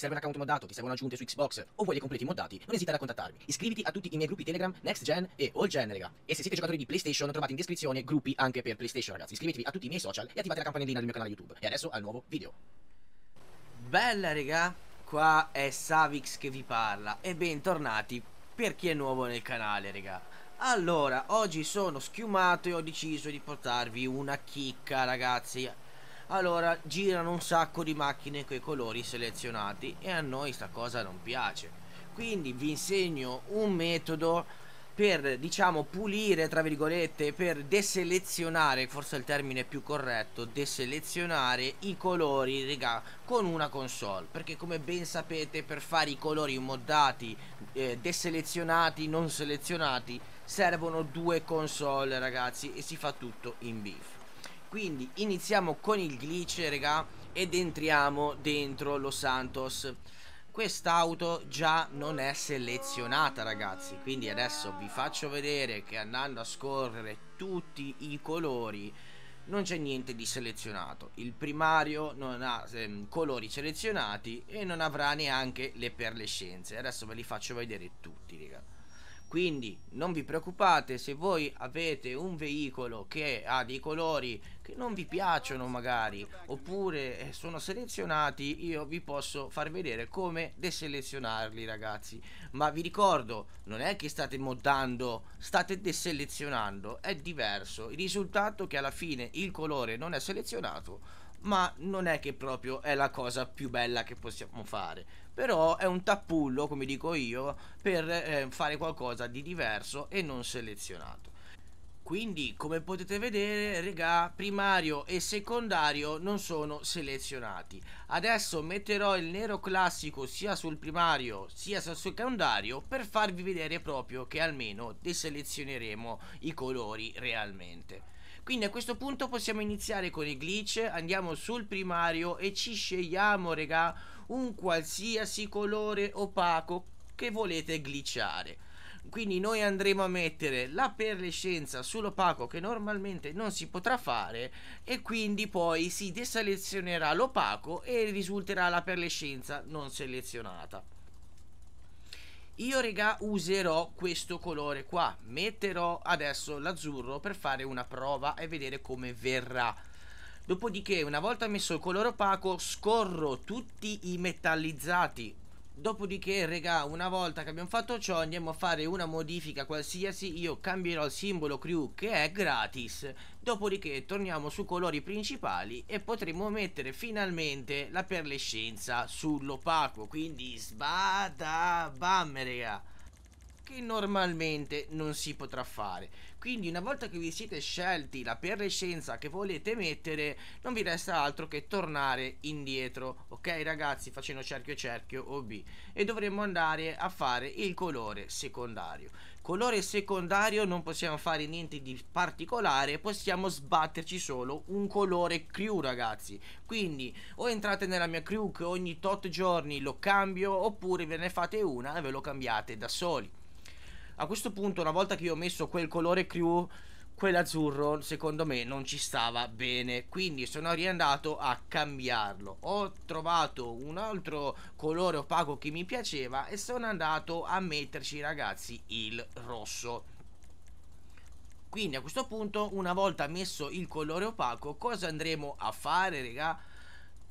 serve un account moddato, ti servono aggiunte su Xbox o vuoi dei completi moddati, non esitare a contattarmi. Iscriviti a tutti i miei gruppi Telegram, Next Gen e All Gen, raga. E se siete giocatori di PlayStation, trovate in descrizione gruppi anche per PlayStation, ragazzi. Iscrivetevi a tutti i miei social e attivate la campanellina del mio canale YouTube. E adesso al nuovo video. Bella, raga. Qua è Savix che vi parla e bentornati per chi è nuovo nel canale, raga. Allora, oggi sono schiumato e ho deciso di portarvi una chicca, ragazzi allora girano un sacco di macchine con i colori selezionati e a noi sta cosa non piace quindi vi insegno un metodo per diciamo pulire tra virgolette per deselezionare forse il termine più corretto deselezionare i colori regà, con una console perché come ben sapete per fare i colori moddati eh, deselezionati non selezionati servono due console ragazzi e si fa tutto in beef quindi iniziamo con il glitch, raga, ed entriamo dentro lo Santos. Quest'auto già non è selezionata, ragazzi. Quindi adesso vi faccio vedere che andando a scorrere tutti i colori non c'è niente di selezionato. Il primario non ha ehm, colori selezionati e non avrà neanche le perlescenze. Adesso ve li faccio vedere tutti, ragazzi quindi non vi preoccupate se voi avete un veicolo che ha dei colori che non vi piacciono magari oppure eh, sono selezionati io vi posso far vedere come deselezionarli ragazzi ma vi ricordo non è che state moddando state deselezionando è diverso il risultato è che alla fine il colore non è selezionato ma non è che proprio è la cosa più bella che possiamo fare. Però è un tappullo, come dico io, per eh, fare qualcosa di diverso e non selezionato. Quindi, come potete vedere, regà, primario e secondario non sono selezionati. Adesso metterò il nero classico sia sul primario sia sul secondario per farvi vedere proprio che almeno deselezioneremo i colori realmente. Quindi a questo punto possiamo iniziare con i glitch, andiamo sul primario e ci scegliamo, regà, un qualsiasi colore opaco che volete glitchare. Quindi noi andremo a mettere la perlescenza sull'opaco che normalmente non si potrà fare e quindi poi si deselezionerà l'opaco e risulterà la perlescenza non selezionata io regà userò questo colore qua metterò adesso l'azzurro per fare una prova e vedere come verrà dopodiché una volta messo il colore opaco scorro tutti i metallizzati Dopodiché, regà, una volta che abbiamo fatto ciò, andiamo a fare una modifica qualsiasi. Io cambierò il simbolo crew che è gratis. Dopodiché torniamo su colori principali e potremo mettere finalmente la perlescenza sull'opaco. Quindi sbada bam, regà che normalmente non si potrà fare. Quindi una volta che vi siete scelti la perlescenza che volete mettere, non vi resta altro che tornare indietro, ok ragazzi, facendo cerchio cerchio OB e dovremmo andare a fare il colore secondario. Colore secondario non possiamo fare niente di particolare, possiamo sbatterci solo un colore crew ragazzi. Quindi o entrate nella mia crew che ogni tot giorni lo cambio oppure ve ne fate una e ve lo cambiate da soli. A questo punto, una volta che io ho messo quel colore crew, quell'azzurro, secondo me, non ci stava bene. Quindi sono riandato a cambiarlo. Ho trovato un altro colore opaco che mi piaceva e sono andato a metterci, ragazzi, il rosso. Quindi a questo punto, una volta messo il colore opaco, cosa andremo a fare, raga?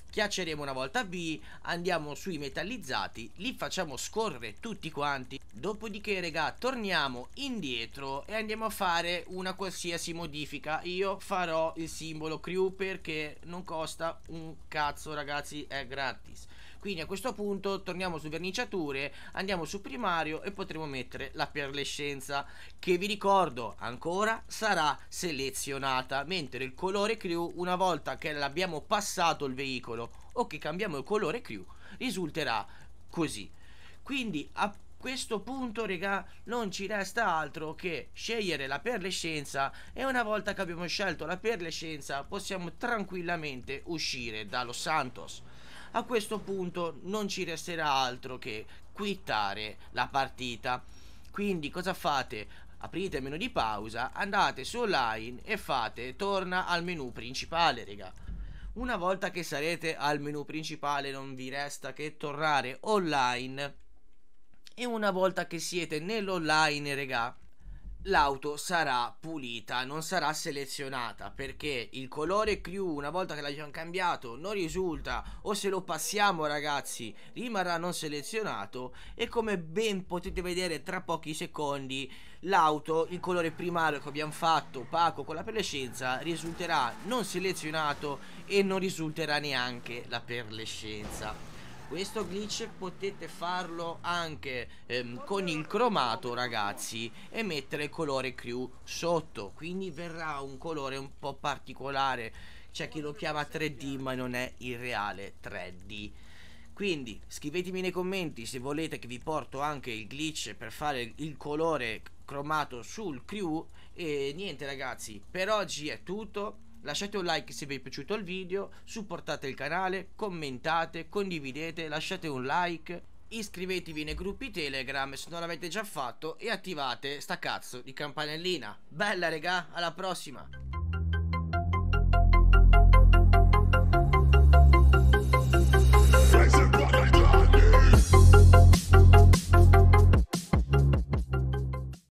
Chiacceremo una volta B, andiamo sui metallizzati, li facciamo scorrere tutti quanti. Dopodiché, raga, torniamo indietro e andiamo a fare una qualsiasi modifica. Io farò il simbolo crew perché non costa un cazzo, ragazzi, è gratis quindi a questo punto torniamo su verniciature andiamo su primario e potremo mettere la perlescenza che vi ricordo ancora sarà selezionata mentre il colore crew una volta che l'abbiamo passato il veicolo o che cambiamo il colore crew risulterà così quindi a questo punto, regà, non ci resta altro che scegliere la perlescenza e una volta che abbiamo scelto la perlescenza possiamo tranquillamente uscire dallo Santos a questo punto non ci resterà altro che quittare la partita. Quindi cosa fate? Aprite meno di pausa, andate su online e fate torna al menu principale, raga. Una volta che sarete al menu principale non vi resta che tornare online e una volta che siete nell'online, regà l'auto sarà pulita, non sarà selezionata perché il colore crew una volta che l'abbiamo cambiato non risulta o se lo passiamo ragazzi rimarrà non selezionato e come ben potete vedere tra pochi secondi l'auto, il colore primario che abbiamo fatto opaco con la perlescenza risulterà non selezionato e non risulterà neanche la perlescenza questo glitch potete farlo anche ehm, con il cromato ragazzi e mettere il colore crew sotto quindi verrà un colore un po' particolare c'è chi lo chiama 3D ma non è il reale 3D quindi scrivetemi nei commenti se volete che vi porto anche il glitch per fare il colore cromato sul crew e niente ragazzi per oggi è tutto Lasciate un like se vi è piaciuto il video, supportate il canale, commentate, condividete, lasciate un like, iscrivetevi nei gruppi Telegram se non l'avete già fatto e attivate sta cazzo di campanellina. Bella regà, alla prossima!